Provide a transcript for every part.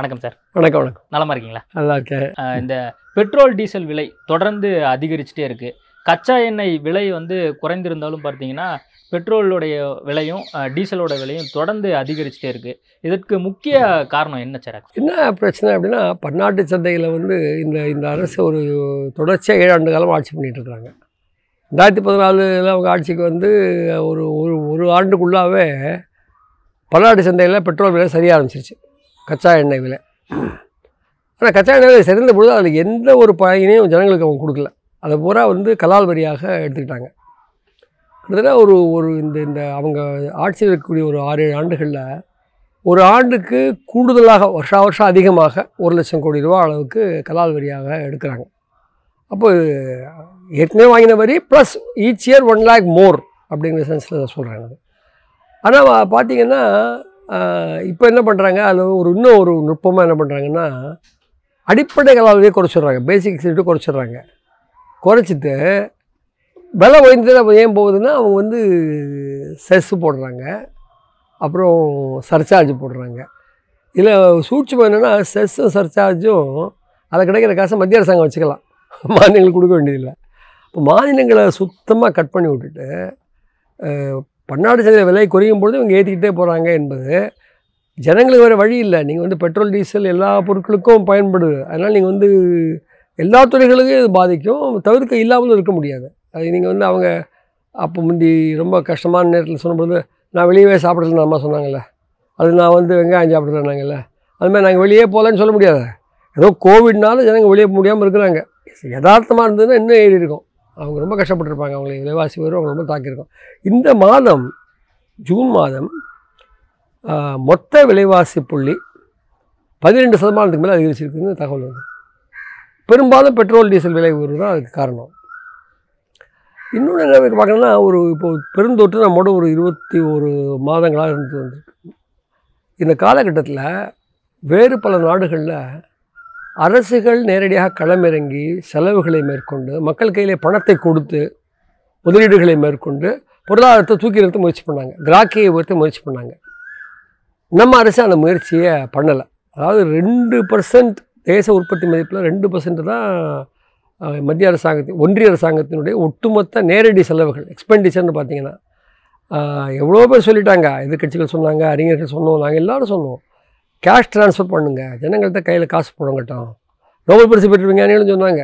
வணக்கம் சார் வணக்கம் வணக்கம் நலமா இருக்கீங்களா நல்லா இருக்கேன் இந்த பெட்ரோல் டீசல் விலை தொடர்ந்து அதிகரிச்சுட்டே இருக்கு கச்சா எண்ணெய் விலை வந்து குறைந்திருந்தாலும் பார்த்தீங்கன்னா பெட்ரோலுடைய விலையும் டீசலோட விலையும் தொடர்ந்து அதிகரிச்சுட்டே இருக்குது இதற்கு முக்கிய காரணம் என்ன சார் என்ன பிரச்சனை அப்படின்னா பன்னாட்டு சந்தையில் வந்து இந்த இந்த அரசு ஒரு தொடர்ச்சியாக ஏழு ஆண்டு காலம் ஆட்சி பண்ணிகிட்டு இருக்கிறாங்க ரெண்டாயிரத்தி பதினாலில் அவங்க ஆட்சிக்கு வந்து ஒரு ஒரு ஒரு ஆண்டுக்குள்ளாகவே பன்னாட்டு சந்தையில் பெட்ரோல் விலை சரியாக ஆரம்பிச்சிருச்சு கச்சா எண்ணெய் விலை ஆனால் கச்சா எண்ணெய் விலை சிறந்த பொழுது அதில் எந்த ஒரு பயனையும் ஜனங்களுக்கு அவங்க கொடுக்கல அதை பூரா வந்து கலால் வரியாக எடுத்துக்கிட்டாங்க கிட்டத்தட்ட ஒரு ஒரு இந்த இந்த அவங்க ஆட்சியில் இருக்கக்கூடிய ஒரு ஆறு ஏழு ஆண்டுகளில் ஒரு ஆண்டுக்கு கூடுதலாக வருஷா வருஷம் அதிகமாக ஒரு லட்சம் கோடி ரூபா அளவுக்கு கலால் வரியாக எடுக்கிறாங்க அப்போ ஏற்கனவே வாங்கின வரி plus each year one lakh more அப்படிங்கிற சென்ஸில் சொல்கிறாங்க ஆனால் பார்த்தீங்கன்னா இப்போ என்ன பண்ணுறாங்க அதில் ஒரு இன்னும் ஒரு நுட்பமாக என்ன பண்ணுறாங்கன்னா அடிப்படை கலாவிலேயே குறைச்சிடுறாங்க பேசிக் சீட்டு குறைச்சிட்றாங்க குறைச்சிட்டு விலை உயர்ந்தது அப்போ ஏன் போகுதுன்னா அவங்க வந்து செஸ் போடுறாங்க அப்புறம் சர்சார்ஜ் போடுறாங்க இல்லை சூட்சம் என்னென்னா செஸ்ஸும் சர்ச்சார்ஜும் அதில் கிடைக்கிற காசை மத்திய அரசாங்கம் வச்சுக்கலாம் மாநிலங்களுக்கு கொடுக்க வேண்டியதில்லை இப்போ மாநிலங்களை சுத்தமாக கட் பண்ணி விட்டுட்டு பன்னாடு சந்தை விலை குறையும் பொழுது இவங்க ஏற்றிக்கிட்டே போகிறாங்க என்பது ஜனங்களுக்கு வேறு வழி இல்லை நீங்கள் வந்து பெட்ரோல் டீசல் எல்லா பொருட்களுக்கும் பயன்படுது அதனால் நீங்கள் வந்து எல்லா துறைகளுக்கும் இது பாதிக்கும் தவிர்க்க இல்லாமலும் இருக்க முடியாது அது நீங்கள் வந்து அவங்க அப்போ முந்தி ரொம்ப கஷ்டமான நேரத்தில் சொன்னபொழுது நான் வெளியவே சாப்பிடல அம்மா சொன்னாங்கல்ல அது நான் வந்து வெங்காயம் சாப்பிட்றேன்னாங்கல்ல அதுமாதிரி நாங்கள் வெளியே போகலான்னு சொல்ல முடியாது ஏதோ கோவிட்னால ஜனங்கள் வெளியே போக முடியாமல் இருக்கிறாங்க யதார்த்தமாக இருந்ததுன்னா இன்னும் ஏறி இருக்கும் அவங்க ரொம்ப கஷ்டப்பட்டுருப்பாங்க அவங்களுக்கு விலைவாசி வரும் அவங்க ரொம்ப தாக்கியிருக்கும் இந்த மாதம் ஜூன் மாதம் மொத்த விலைவாசி புள்ளி பதினெண்டு சதமானத்துக்கு மேலே அதிகரிச்சிருக்குன்னு தகவல் வருது பெரும்பாலும் பெட்ரோல் டீசல் விலை உயர்வு தான் அதுக்கு காரணம் இன்னொன்று என்ன பார்க்கணுன்னா ஒரு இப்போது பெருந்தொற்று நம்ம ஒரு இருபத்தி ஒரு மாதங்களாக இருந்து வந்திருக்கு இந்த காலகட்டத்தில் வேறு பல நாடுகளில் அரசுகள் நேரடியாக களமிறங்கி செலவுகளை மேற்கொண்டு மக்கள் கையிலே பணத்தை கொடுத்து முதலீடுகளை மேற்கொண்டு பொருளாதாரத்தை தூக்கி நிறுத்த முயற்சி பண்ணாங்க கிராக்கியை உயர்த்த முயற்சி பண்ணாங்க நம்ம அரசு அந்த முயற்சியை பண்ணலை அதாவது ரெண்டு பர்சன்ட் தேச உற்பத்தி மதிப்பில் ரெண்டு பர்சன்ட் தான் மத்திய அரசாங்கத்தின் ஒன்றிய அரசாங்கத்தினுடைய ஒட்டுமொத்த நேரடி செலவுகள் எக்ஸ்பெண்டிச்சர்னு பார்த்தீங்கன்னா எவ்வளோ பேர் சொல்லிட்டாங்க எதிர்கட்சிகள் சொன்னாங்க அறிஞர்கள் சொன்னோம் நாங்கள் எல்லோரும் சொன்னோம் கேஷ் ட்ரான்ஸ்ஃபர் பண்ணுங்கள் ஜனங்கள்கிட்ட கையில் காசு புழங்கட்டும் நோபல் பரிசு பெற்றுருவீங்கன்னு சொன்னாங்க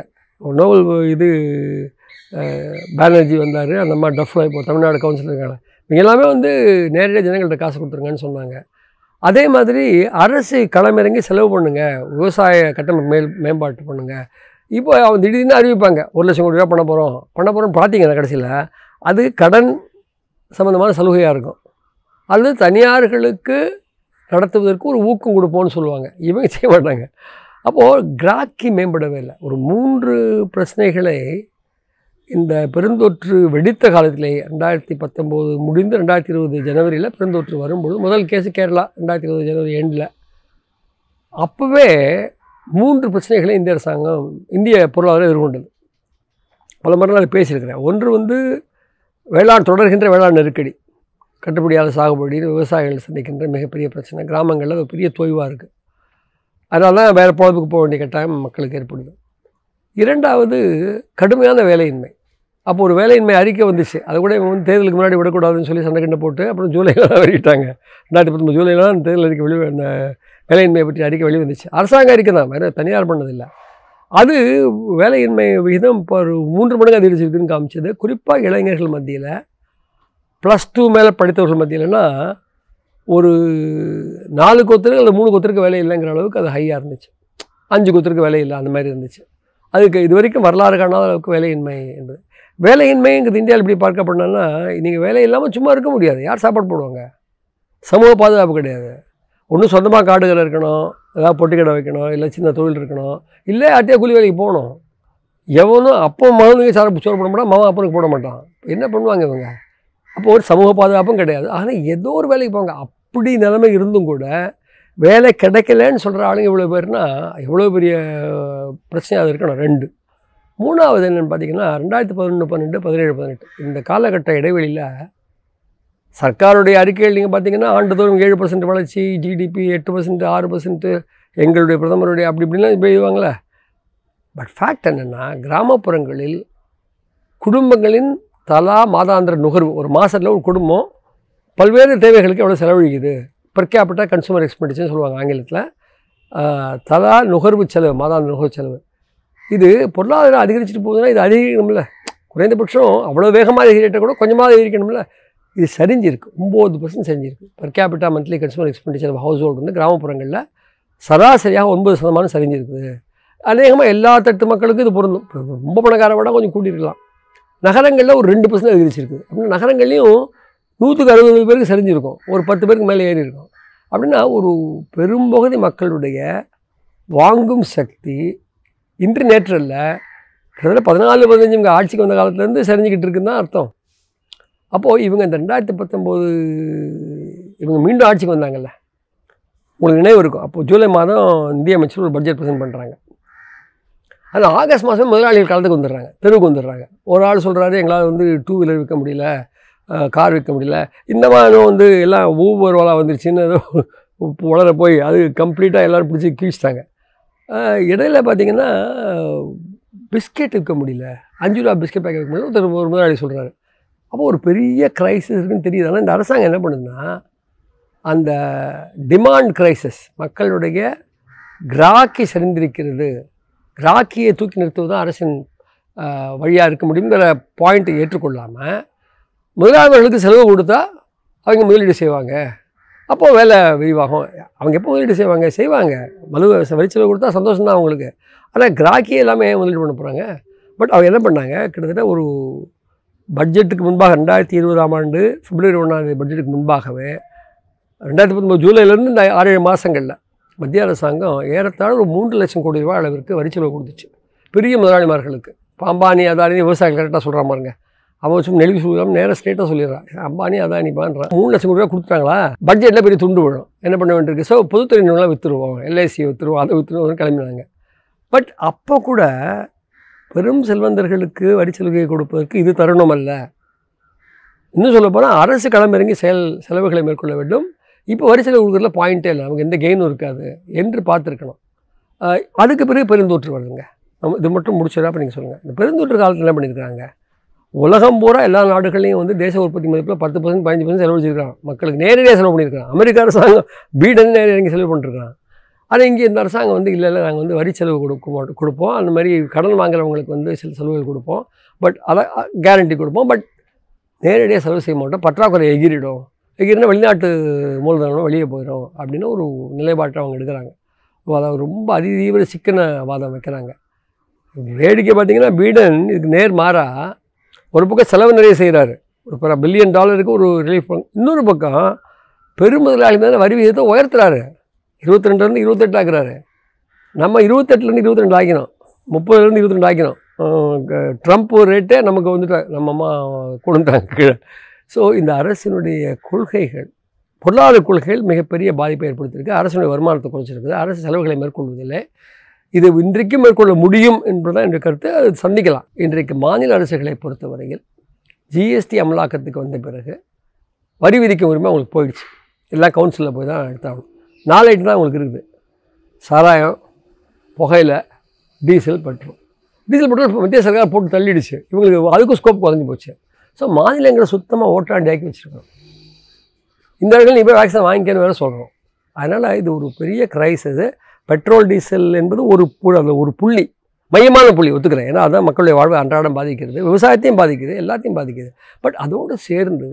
நோபல் இது பானர்ஜி வந்தார் அந்த மாதிரி டஃப்ல இப்போ தமிழ்நாடு கவுன்சிலருக்கான இவங்க எல்லாமே வந்து நேரடியாக ஜனங்கள்கிட்ட காசு கொடுத்துருங்கன்னு சொன்னாங்க அதே மாதிரி அரசு களமிறங்கி செலவு பண்ணுங்கள் விவசாய கட்டமைப்பு மேல் மேம்பாட்டு பண்ணுங்கள் இப்போ அவங்க திடீர்னு அறிவிப்பாங்க ஒரு லட்சம் கோடி ரூபா பண்ண போகிறோம் பண்ண போகிறோம்னு பார்த்தீங்க கடைசியில் அது கடன் சம்மந்தமான சலுகையாக இருக்கும் அல்லது தனியார்களுக்கு நடத்துவதற்கு ஒரு ஊக்கம் கொடுப்போம்னு சொல்லுவாங்க இவங்க செய்ய மாட்டாங்க அப்போது கிராக்கி மேம்படவே இல்லை ஒரு மூன்று பிரச்சனைகளை இந்த பெருந்தொற்று வெடித்த காலத்திலே ரெண்டாயிரத்தி பத்தொம்போது முடிந்து ரெண்டாயிரத்தி இருபது ஜனவரியில் பெருந்தொற்று வரும்பொழுது முதல் கேஸு கேரளா ரெண்டாயிரத்தி இருபது ஜனவரி எண்டில் அப்போவே மூன்று பிரச்சனைகளை இந்திய அரசாங்கம் இந்திய பொருளாதாரம் எதிர்கொண்டது பல முறை நான் பேசியிருக்கிறேன் ஒன்று வந்து வேளாண் தொடர்கின்ற வேளாண் நெருக்கடி கட்டுப்படியால் சாகுபடி விவசாயிகள் சந்திக்கின்ற மிகப்பெரிய பிரச்சனை கிராமங்களில் அது பெரிய தொய்வாக இருக்குது அதனால தான் வேறு பொழப்புக்கு போக வேண்டிய கட்டாயம் மக்களுக்கு ஏற்படுது இரண்டாவது கடுமையான வேலையின்மை அப்போ ஒரு வேலையின்மை அறிக்கை வந்துச்சு அது கூட இவங்க வந்து தேர்தலுக்கு முன்னாடி விடக்கூடாதுன்னு சொல்லி சண்டை கண்டு போட்டு அப்புறம் ஜூலையில் தான் வெளியிட்டாங்க ரெண்டாயிரத்தி பத்தொம்பது ஜூலையில் தான் தேர்தல் அறிக்கை வெளி அந்த வேலையின்மையை பற்றி அறிக்கை வெளி வந்துச்சு அரசாங்க அறிக்கை தான் வேறு தனியார் பண்ணதில்லை அது வேலையின்மை விகிதம் இப்போ ஒரு மூன்று மடங்கு அதிகரிச்சிருக்குன்னு காமிச்சது குறிப்பாக இளைஞர்கள் மத்தியில் ப்ளஸ் டூ மேலே படித்தவர்கள் மத்தியிலனா ஒரு நாலு கொத்தருக்கு அல்லது மூணு கொத்தருக்கு வேலை இல்லைங்கிற அளவுக்கு அது ஹையாக இருந்துச்சு அஞ்சு கொத்தருக்கு வேலை இல்லை அந்த மாதிரி இருந்துச்சு அதுக்கு இது வரைக்கும் வரலாறு காணாத அளவுக்கு வேலையின்மை என்பது வேலையின்மைங்கிறது இந்தியாவில் இப்படி பார்க்கப்படணும்னா நீங்கள் வேலை இல்லாமல் சும்மா இருக்க முடியாது யார் சாப்பாடு போடுவாங்க சமூக பாதுகாப்பு கிடையாது ஒன்றும் சொந்தமாக காடுகள் இருக்கணும் ஏதாவது பொட்டி கடை வைக்கணும் இல்லை சின்ன தொழில் இருக்கணும் இல்லை அட்டையாக கூலி வேலைக்கு போகணும் எவனும் அப்போ மகனுக்கு சார் சோறு போட மாட்டான் மகன் அப்பனுக்கு போட மாட்டான் என்ன பண்ணுவாங்க இவங்க அப்போ ஒரு சமூக பாதுகாப்பும் கிடையாது ஆனால் ஏதோ ஒரு வேலைக்கு போவாங்க அப்படி நிலைமை இருந்தும் கூட வேலை கிடைக்கலன்னு சொல்கிற ஆளுங்க இவ்வளோ பேர்னா எவ்வளோ பெரிய பிரச்சனையாக அது இருக்கணும் ரெண்டு மூணாவது என்னென்னு பார்த்தீங்கன்னா ரெண்டாயிரத்தி பதினொன்று பன்னெண்டு பதினேழு பதினெட்டு இந்த காலகட்ட இடைவெளியில் சர்க்காருடைய அறிக்கைகள் நீங்கள் பார்த்தீங்கன்னா ஆண்டுதோறும் ஏழு பர்சன்ட் வளர்ச்சி ஜிடிபி எட்டு பர்சன்ட் ஆறு பர்சன்ட்டு எங்களுடைய பிரதமருடைய அப்படி இப்படிலாம் போயிடுவாங்களே பட் ஃபேக்ட் என்னென்னா கிராமப்புறங்களில் குடும்பங்களின் தலா மாதாந்திர நுகர்வு ஒரு மாதத்தில் ஒரு குடும்பம் பல்வேறு தேவைகளுக்கு எவ்வளோ செலவழிக்குது பெர் கேபிட்டா கன்சூமர் எக்ஸ்பெண்டிச்சர்னு சொல்லுவாங்க ஆங்கிலத்தில் தலா நுகர்வு செலவு மாதாந்திர நுகர்வு செலவு இது பொருளாதாரம் அதிகரிச்சுட்டு போகுதுன்னா இது அதிகரிக்கணும்ல குறைந்தபட்சம் அவ்வளோ வேகமாக அதிகரிக்கிட்ட கூட கொஞ்சமாக அதிகரிக்கணும்ல இது சரிஞ்சிருக்கு ஒம்பது பர்சன்ட் சரிஞ்சிருக்கு per capita monthly consumer expenditure household வந்து கிராமப்புறங்களில் சராசரியாக ஒன்பது சதமானம் சரிஞ்சிருக்குது அநேகமாக எல்லா தட்டு மக்களுக்கும் இது பொருந்தும் ரொம்ப பணக்கார விட கொஞ்சம் இருக்கலாம் நகரங்களில் ஒரு ரெண்டு பர்சன்ட் அதிகரிச்சிருக்கு அப்படின்னா நகரங்கள்லேயும் நூற்றுக்கு அறுபது பேருக்கு சரிஞ்சிருக்கும் ஒரு பத்து பேருக்கு மேலே ஏறி இருக்கும் அப்படின்னா ஒரு பெரும்பகுதி மக்களுடைய வாங்கும் சக்தி இன்று இல்லை கிட்டத்தட்ட பதினாலு பதினஞ்சு இங்கே ஆட்சிக்கு வந்த காலத்துலேருந்து செஞ்சுக்கிட்டு இருக்குன்னு தான் அர்த்தம் அப்போது இவங்க இந்த ரெண்டாயிரத்தி பத்தொம்போது இவங்க மீண்டும் ஆட்சிக்கு வந்தாங்கல்ல உங்களுக்கு நினைவு இருக்கும் அப்போது ஜூலை மாதம் நிதியமைச்சர் ஒரு பட்ஜெட் ப்ரெசென்ட் பண்ணுறாங்க அது ஆகஸ்ட் மாதம் முதலாளிகள் கலந்துக்கு வந்துடுறாங்க தெருவுக்கு வந்துடுறாங்க ஒரு ஆள் சொல்கிறாரு எங்களால் வந்து டூ வீலர் விற்க முடியல கார் விற்க முடியல இந்த மாதிரி வந்து எல்லாம் ஊபர் ஓலா வந்துருச்சுன்னு ஏதோ உலர போய் அது கம்ப்ளீட்டாக எல்லோரும் பிடிச்சி கீழ்ச்சிட்டாங்க இடையில் பார்த்திங்கன்னா பிஸ்கெட் விற்க முடியல அஞ்சு ரூபா பிஸ்கெட் பேக்கெட் விற்க முடியல ஒருத்தர் ஒரு முதலாளி சொல்கிறாரு அப்போ ஒரு பெரிய க்ரைசிஸ் இருக்குன்னு தெரியுது ஆனால் இந்த அரசாங்கம் என்ன பண்ணுதுன்னா அந்த டிமாண்ட் க்ரைசிஸ் மக்களுடைய கிராக்கி சரிந்திருக்கிறது ராக்கியை தூக்கி நிறுத்துவது தான் அரசின் வழியாக இருக்க முடியுங்கிற பாயிண்ட்டை ஏற்றுக்கொள்ளாமல் முதலாளர்களுக்கு செலவு கொடுத்தா அவங்க முதலீடு செய்வாங்க அப்போது வேலை விரிவாகும் அவங்க எப்போ முதலீடு செய்வாங்க செய்வாங்க மலு வரிச்செலவு கொடுத்தா சந்தோஷம் தான் அவங்களுக்கு ஆனால் கிராக்கியே எல்லாமே முதலீடு பண்ண போகிறாங்க பட் அவங்க என்ன பண்ணாங்க கிட்டத்தட்ட ஒரு பட்ஜெட்டுக்கு முன்பாக ரெண்டாயிரத்தி இருபதாம் ஆண்டு பிப்ரவரி ஒன்றாம் தேதி பட்ஜெட்டுக்கு முன்பாகவே ரெண்டாயிரத்தி பத்தொம்பது ஜூலைலேருந்து இந்த ஆறு ஏழு மாதங்களில் மத்திய அரசாங்கம் ஏறத்தாழ ஒரு மூன்று லட்சம் கோடி ரூபாய் அளவிற்கு வரி செலவு கொடுத்துச்சு பெரிய முதலாளிமார்களுக்கு பாம்பானி அதானி விவசாயிகள் கரெக்டாக சொல்கிறா பாருங்க அவன் சும்மா நெளிவு சொல்லுறான் நேராக ஸ்ட்ரெயிட்டாக சொல்லிடுறான் அம்பானி அதானி பான்றான் மூணு லட்சம் கோடி ரூபா கொடுத்துட்டாங்களா பட்ஜெட்டில் பெரிய துண்டு விழும் என்ன பண்ண வேண்டியிருக்கு ஸோ பொதுத்துறை நிறுவனம் விற்றுருவோம் எல்ஐசி விற்றுருவோம் அதை விற்றுருவோம் கிளம்பினாங்க பட் அப்போ கூட பெரும் செல்வந்தர்களுக்கு வரி சலுகை கொடுப்பதற்கு இது தருணம் அல்ல இன்னும் சொல்ல போனால் அரசு களமிறங்கி செயல் செலவுகளை மேற்கொள்ள வேண்டும் இப்போ வரிசையில் உழுகிறதுல பாயிண்ட்டே இல்லை நமக்கு எந்த கெயினும் இருக்காது என்று பார்த்துருக்கணும் அதுக்கு பிறகு பெருந்தொற்று வருதுங்க நம்ம இது மட்டும் முடிச்சதா அப்போ நீங்கள் சொல்லுங்கள் இந்த பெருந்தொற்று காலத்தில் என்ன பண்ணியிருக்காங்க உலகம் பூரா எல்லா நாடுகளையும் வந்து தேச உற்பத்தி மதிப்பில் பத்து பர்சன்ட் பதினஞ்சு பர்சன்ட் செலவழிச்சிருக்கான் மக்களுக்கு நேரடியாக செலவு பண்ணியிருக்கான் அமெரிக்க அரசாங்கம் பீடன் நேரடியாக இங்கே செலவு பண்ணிருக்கான் ஆனால் இங்கே இந்த அரசாங்கம் வந்து இல்லை இல்லை நாங்கள் வந்து வரி செலவு கொடுக்க கொடுப்போம் அந்த மாதிரி கடன் வாங்குறவங்களுக்கு வந்து சில செலவுகள் கொடுப்போம் பட் அதை கேரண்டி கொடுப்போம் பட் நேரடியாக செலவு செய்ய மாட்டோம் பற்றாக்குறை எகிரிடும் இருந்தால் வெளிநாட்டு மூலதனம் வெளியே போயிடும் அப்படின்னு ஒரு நிலைப்பாட்டை அவங்க எடுக்கிறாங்க அதை ரொம்ப அதிதீவிர சிக்கன வாதம் வைக்கிறாங்க வேடிக்கை பார்த்திங்கன்னா பீடன் இதுக்கு நேர் மாறா ஒரு பக்கம் செலவு நிறைய செய்கிறாரு ஒரு பிற பில்லியன் டாலருக்கு ஒரு ரிலீஃப் இன்னொரு பக்கம் பெருமுதலாளி மேலே வரி விகிதத்தை உயர்த்துறாரு இருபத்தி ரெண்டுலேருந்து இருபத்தெட்டு ஆக்குறாரு நம்ம இருபத்தெட்டுலேருந்து இருபத்தி ரெண்டு ஆக்கினோம் முப்பதுலேருந்து இருபத்தி ரெண்டு ஆக்கினோம் ட்ரம்ப் ரேட்டே நமக்கு வந்துட்டு நம்ம அம்மா கொடுத்தாங்க கீழே ஸோ இந்த அரசினுடைய கொள்கைகள் பொருளாதார கொள்கைகள் மிகப்பெரிய பாதிப்பை ஏற்படுத்தியிருக்கு அரசுடைய வருமானத்தை குறைச்சிருக்குது அரசு செலவுகளை மேற்கொள்வதில்லை இது இன்றைக்கும் மேற்கொள்ள முடியும் என்பதுதான் என்ற கருத்து அது சந்திக்கலாம் இன்றைக்கு மாநில அரசுகளை பொறுத்தவரையில் ஜிஎஸ்டி அமலாக்கத்துக்கு வந்த பிறகு வரி விதிக்கும் உரிமை அவங்களுக்கு போயிடுச்சு எல்லாம் கவுன்சிலில் போய் தான் எடுத்தாகணும் நாளைட்டு தான் அவங்களுக்கு இருக்குது சாராயம் புகையில் டீசல் பெட்ரோல் டீசல் பெட்ரோல் மத்திய சர்க்கார் போட்டு தள்ளிடுச்சு இவங்களுக்கு அதுக்கும் ஸ்கோப் குறைஞ்சி போச்சு ஸோ மாநிலங்களை சுத்தமாக ஓட்டாண்டி ஆக்கி வச்சுருக்கோம் இந்த இடங்கள் நீ போய் வேக்சின் வாங்கிக்கணும் வேறு சொல்கிறோம் அதனால் இது ஒரு பெரிய கிரைசஸ் பெட்ரோல் டீசல் என்பது ஒரு அந்த ஒரு புள்ளி மையமான புள்ளி ஒத்துக்கிறேன் ஏன்னா அதுதான் மக்களுடைய வாழ்வை அன்றாடம் பாதிக்கிறது விவசாயத்தையும் பாதிக்குது எல்லாத்தையும் பாதிக்குது பட் அதோடு சேர்ந்து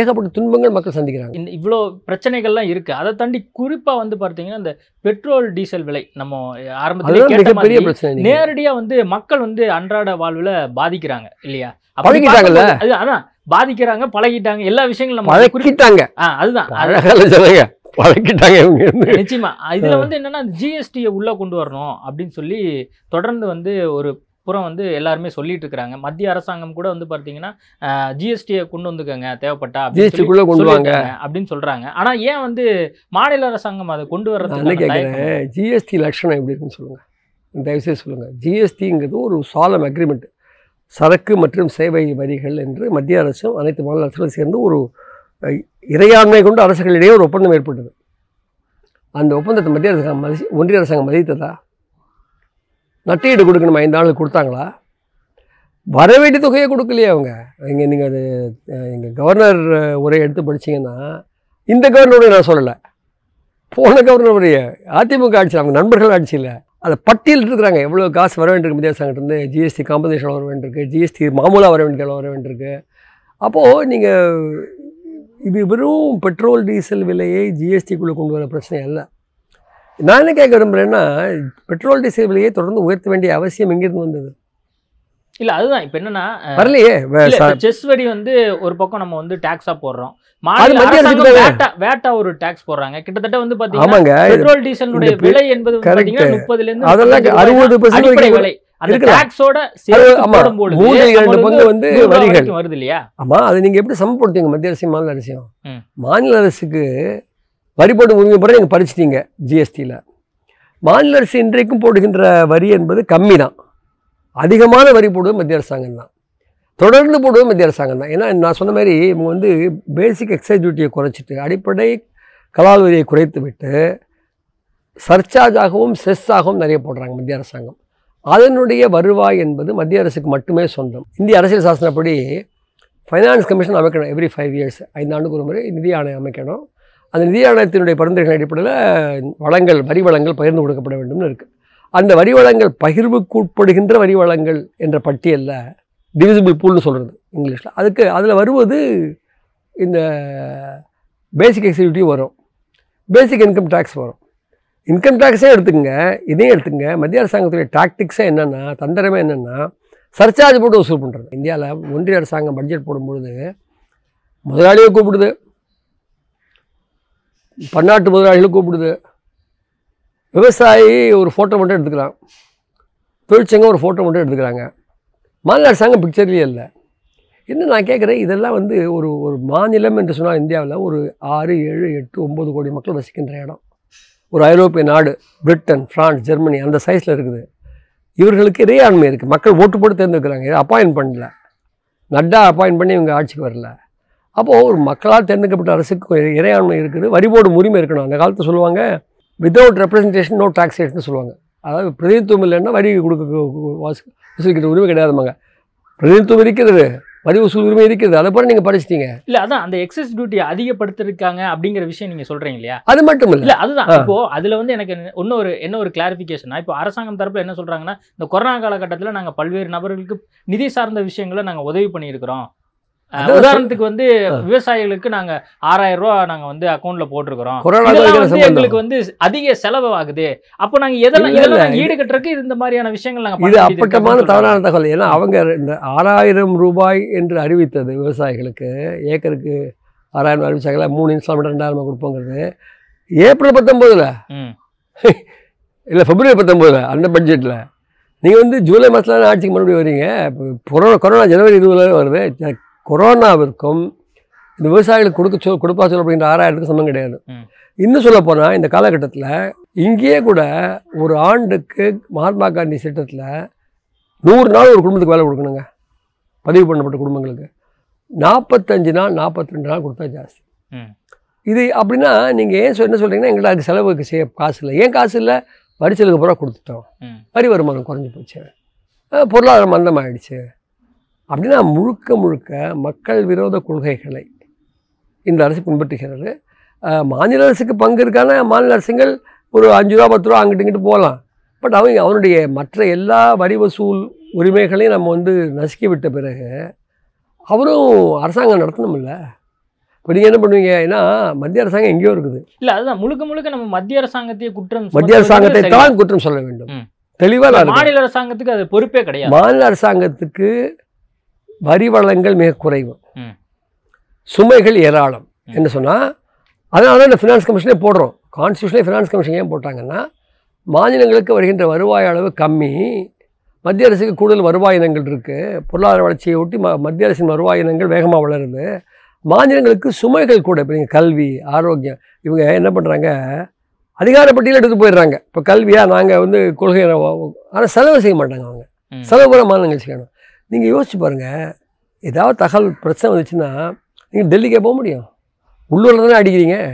ஏகப்பட்ட துன்பங்கள் மக்கள் சந்திக்கிறாங்க இந்த இவ்வளோ பிரச்சனைகள்லாம் இருக்குது அதை தாண்டி குறிப்பாக வந்து பார்த்தீங்கன்னா இந்த பெட்ரோல் டீசல் விலை நம்ம ஆரம்பத்தில் நேரடியாக வந்து மக்கள் வந்து அன்றாட வாழ்வில் பாதிக்கிறாங்க இல்லையா பழகிட்டாங்கல்ல அது அதான் பாதிக்கிறாங்க பழகிட்டாங்க எல்லா விஷயங்களும் நம்ம பழகிட்டாங்க அதுதான் சொல்லுங்க இவங்க நிச்சயமா இதுல வந்து என்னன்னா ஜிஎஸ்டியை உள்ள கொண்டு வரணும் அப்படின்னு சொல்லி தொடர்ந்து வந்து ஒரு புறம் வந்து எல்லாருமே சொல்லிட்டு இருக்கிறாங்க மத்திய அரசாங்கம் கூட வந்து பார்த்தீங்கன்னா ஜிஎஸ்டியை கொண்டு வந்துக்கோங்க தேவைப்பட்டா ஜிஎஸ்டிக்குள்ளே கொண்டு வாங்க அப்படின்னு சொல்கிறாங்க ஆனால் ஏன் வந்து மாநில அரசாங்கம் அதை கொண்டு வர்றது கேட்குறேன் ஜிஎஸ்டி லட்சணம் எப்படி இருக்குன்னு சொல்லுங்கள் தயவுசெய்து சொல்லுங்கள் ஜிஎஸ்டிங்கிறது ஒரு சாலம் அக்ரிமெண்ட் சரக்கு மற்றும் சேவை வரிகள் என்று மத்திய அரசும் அனைத்து மாநில அரசுகளும் சேர்ந்து ஒரு இறையாண்மை கொண்டு அரசுகளிடையே ஒரு ஒப்பந்தம் ஏற்பட்டது அந்த ஒப்பந்தத்தை மத்திய அரசாங்கம் மதி ஒன்றிய அரசாங்கம் மதித்ததா நட்டீடு கொடுக்கணும் ஐந்து நாள் கொடுத்தாங்களா வர வேண்டிய தொகையை கொடுக்கலையே அவங்க இங்கே நீங்கள் அது எங்கள் கவர்னர் உரையை எடுத்து படிச்சிங்கன்னா இந்த கவர்னருடைய நான் சொல்லலை போன கவர்னர் உரையை அதிமுக ஆட்சியில் அவங்க நண்பர்கள் ஆட்சியில் அதை பட்டியல் இருக்கிறாங்க எவ்வளோ காசு வர வேண்டியிருக்கு மத்திய அரசாங்கத்திலேருந்து ஜிஎஸ்டி காம்பன்சேஷன் வர வேண்டியிருக்கு ஜிஎஸ்டி மாமூலாக வர வேண்டிய வர வேண்டியிருக்கு அப்போது நீங்கள் இது வெறும் பெட்ரோல் டீசல் விலையை ஜிஎஸ்டிக்குள்ளே கொண்டு வர பிரச்சனை இல்லை நான் என்ன கேட்க விரும்புகிறேன்னா பெட்ரோல் டீசல் விலையை தொடர்ந்து உயர்த்த வேண்டிய அவசியம் எங்கேருந்து வந்தது இல்லை அதுதான் இப்போ என்னன்னா வரலையே செஸ் வரி வந்து ஒரு பக்கம் நம்ம வந்து டேக்ஸாக போடுறோம் வேட்டா ஒரு போடுறாங்க கிட்டத்தட்ட வந்து பெட்ரோல் விலை என்பது அதெல்லாம் அறுபது வந்து வருது இல்லையா எப்படி மத்திய அரசு மாநில மாநில அரசுக்கு வரி போட்டு உரிமை போட்டு நீங்கள் படிச்சிட்டீங்க ஜிஎஸ்டியில் மாநில அரசு இன்றைக்கும் போடுகின்ற வரி என்பது கம்மி தான் அதிகமான வரி போடுவது மத்திய அரசாங்கம் தான் தொடர்ந்து போடுவது மத்திய அரசாங்கம் தான் ஏன்னா நான் சொன்ன மாதிரி இவங்க வந்து பேசிக் எக்ஸைஸ் டியூட்டியை குறைச்சிட்டு அடிப்படை கலால் வரியை குறைத்து விட்டு சர்ச்சார்ஜாகவும் செஸ்ஸாகவும் நிறைய போடுறாங்க மத்திய அரசாங்கம் அதனுடைய வருவாய் என்பது மத்திய அரசுக்கு மட்டுமே சொந்தம் இந்திய அரசியல் சாசனப்படி ஃபைனான்ஸ் கமிஷன் அமைக்கணும் எவ்ரி ஃபைவ் இயர்ஸ் ஐந்து ஆண்டுக்கு ஒரு முறை நிதி ஆணையம் அமைக்கணும் அந்த நிதி ஆணையத்தினுடைய பரிந்துரைகள் அடிப்படையில் வளங்கள் வரி வளங்கள் பகிர்ந்து கொடுக்கப்பட வேண்டும்னு இருக்குது அந்த வரி வளங்கள் பகிர்வுக்குட்படுகின்ற வரி வளங்கள் என்ற பட்டியலில் டிவிசிபிள் பூல்னு சொல்கிறது இங்கிலீஷில் அதுக்கு அதில் வருவது இந்த பேசிக் எக்ஸிக்யூட்டிவ் வரும் பேசிக் இன்கம் டேக்ஸ் வரும் இன்கம் டேக்ஸே எடுத்துங்க இதையும் எடுத்துங்க மத்திய அரசாங்கத்துடைய டாக்டிக்ஸே என்னென்னா தந்திரமே என்னென்னா சர்ச்சார்ஜ் போட்டு வசூல் பண்ணுறது இந்தியாவில் ஒன்றிய அரசாங்கம் பட்ஜெட் போடும்பொழுது முதலாளியை கூப்பிடுது பன்னாட்டு முதலாளிகளும் கூப்பிடுது விவசாயி ஒரு ஃபோட்டோ மட்டும் எடுத்துக்கிறான் தொழிற்சங்கம் ஒரு ஃபோட்டோ மட்டும் எடுத்துக்கிறாங்க மாநில அரசாங்கம் பிக்சர்லேயே இல்லை என்ன நான் கேட்குறேன் இதெல்லாம் வந்து ஒரு ஒரு மாநிலம் என்று சொன்னால் இந்தியாவில் ஒரு ஆறு ஏழு எட்டு ஒம்பது கோடி மக்கள் வசிக்கின்ற இடம் ஒரு ஐரோப்பிய நாடு பிரிட்டன் ஃப்ரான்ஸ் ஜெர்மனி அந்த சைஸில் இருக்குது இவர்களுக்கு இறையாண்மை இருக்குது மக்கள் ஓட்டு போட்டு தேர்ந்தெடுக்கிறாங்க இதை அப்பாயின் பண்ணல நட்டா அப்பாயின்ட் பண்ணி இவங்க ஆட்சிக்கு வரல அப்போது ஒரு மக்களால் தேர்ந்தெடுக்கப்பட்ட அரசுக்கு இறையாண்மை இருக்குது வரிபோடு உரிமை இருக்கணும் அந்த காலத்தில் சொல்லுவாங்க வித்தவுட் ரெப்ரஸன்டேஷன் நோ டாக்ஸேஷன் சொல்லுவாங்க அதாவது பிரதிநிதித்துவம் இல்லைன்னா வரி கொடுக்க வாசி வசூலிக்கிற உரிமை கிடையாதுமாங்க பிரதிநிதித்துவம் இருக்கிறது வரி வசூல் உரிமை இருக்கிறது அதை போல நீங்கள் படிச்சிட்டீங்க இல்லை அதான் அந்த எக்ஸஸ் டியூட்டி அதிகப்படுத்திருக்காங்க அப்படிங்கிற விஷயம் நீங்கள் சொல்கிறீங்க இல்லையா அது மட்டும் இல்லை அதுதான் இப்போ அதில் வந்து எனக்கு இன்னும் ஒரு என்ன ஒரு கிளாரிஃபிகேஷன் இப்போ அரசாங்கம் தரப்பில் என்ன சொல்கிறாங்கன்னா இந்த கொரோனா காலகட்டத்தில் நாங்கள் பல்வேறு நபர்களுக்கு நிதி சார்ந்த விஷயங்களை நாங்கள் உதவி பண்ணியிருக்கிறோம் உதாரணத்துக்கு வந்து விவசாயிகளுக்கு நாங்க ஆறாயிரம் ரூபா நாங்க வந்து அக்கௌண்ட்ல போட்டிருக்கிறோம் எங்களுக்கு வந்து அதிக செலவு ஆகுது அப்போ நாங்க எதெல்லாம் ஈடு ஈடுகட்டுறதுக்கு இந்த மாதிரியான விஷயங்கள் நாங்க இது அப்பட்டமான தவறான தகவல் ஏன்னா அவங்க இந்த ஆறாயிரம் ரூபாய் என்று அறிவித்தது விவசாயிகளுக்கு ஏக்கருக்கு ஆறாயிரம் அறிவிச்சாங்களா மூணு இன்ஸ்டால்மெண்ட் ரெண்டாயிரம் கொடுப்போங்கிறது ஏப்ரல் பத்தொம்போதுல இல்லை பிப்ரவரி பத்தொம்போதுல அந்த பட்ஜெட்டில் நீங்கள் வந்து ஜூலை மாதத்தில் ஆட்சிக்கு மறுபடியும் வரீங்க கொரோனா கொரோனா ஜனவரி இருபதுல வருது கொரோனாவிற்கும் இந்த விவசாயிகளுக்கு கொடுக்க சொல் கொடுப்பா சொல்ல அப்படின்ற ஆறாயிரத்துக்கு சம்மந்தம் கிடையாது இன்னும் சொல்ல போனால் இந்த காலகட்டத்தில் இங்கேயே கூட ஒரு ஆண்டுக்கு மகாத்மா காந்தி சட்டத்தில் நூறு நாள் ஒரு குடும்பத்துக்கு வேலை கொடுக்கணுங்க பதிவு பண்ணப்பட்ட குடும்பங்களுக்கு நாற்பத்தஞ்சு நாள் நாற்பத்தி ரெண்டு நாள் கொடுத்தா ஜாஸ்தி இது அப்படின்னா நீங்கள் ஏன் என்ன சொல்கிறீங்கன்னா எங்கள்கிட்ட அதுக்கு செலவுக்கு செய்ய காசு இல்லை ஏன் காசு இல்லை வரிசலுக்கு பூரா கொடுத்துட்டோம் வரி வருமானம் குறைஞ்சி போச்சு பொருளாதாரம் ஆகிடுச்சு அப்படின்னா முழுக்க முழுக்க மக்கள் விரோத கொள்கைகளை இந்த அரசு பின்பற்றுகிறது மாநில அரசுக்கு பங்கு இருக்கான மாநில அரசுகள் ஒரு அஞ்சு ரூபா பத்து ரூபா அங்கிட்டு இங்கிட்டு போகலாம் பட் அவங்க அவனுடைய மற்ற எல்லா வரி வசூல் உரிமைகளையும் நம்ம வந்து நசுக்கி விட்ட பிறகு அவரும் அரசாங்கம் நடத்தணும்ல இப்போ நீங்கள் என்ன பண்ணுவீங்க ஏன்னா மத்திய அரசாங்கம் எங்கேயோ இருக்குது இல்லை அதுதான் முழுக்க முழுக்க நம்ம மத்திய அரசாங்கத்தையே குற்றம் மத்திய அரசாங்கத்தை தான் குற்றம் சொல்ல வேண்டும் தெளிவாக மாநில அரசாங்கத்துக்கு அது பொறுப்பே கிடையாது மாநில அரசாங்கத்துக்கு வரி வளங்கள் மிக குறைவு சுமைகள் ஏராளம் என்ன சொன்னால் அதனால தான் இந்த ஃபினான்ஸ் கமிஷனே போடுறோம் கான்ஸ்டியூஷனே ஃபினான்ஸ் கமிஷன் ஏன் போட்டாங்கன்னா மாநிலங்களுக்கு வருகின்ற வருவாய் அளவு கம்மி மத்திய அரசுக்கு கூடுதல் வருவாய் இனங்கள் இருக்குது பொருளாதார வளர்ச்சியை ஒட்டி ம மத்திய அரசின் வருவாய் இனங்கள் வேகமாக வளருது மாநிலங்களுக்கு சுமைகள் கூட இப்போ நீங்கள் கல்வி ஆரோக்கியம் இவங்க என்ன பண்ணுறாங்க அதிகாரப்பட்டியில் எடுத்து போயிடுறாங்க இப்போ கல்வியாக நாங்கள் வந்து கொள்கை ஆனால் செலவு செய்ய மாட்டாங்க அவங்க செலவு கூட மாநிலங்கள் செய்யணும் நீங்கள் யோசிச்சு பாருங்கள் ஏதாவது தகவல் பிரச்சனை வந்துச்சுன்னா நீங்கள் டெல்லிக்கே போக முடியும் உள்ளூரில் தானே அடிக்கிறீங்க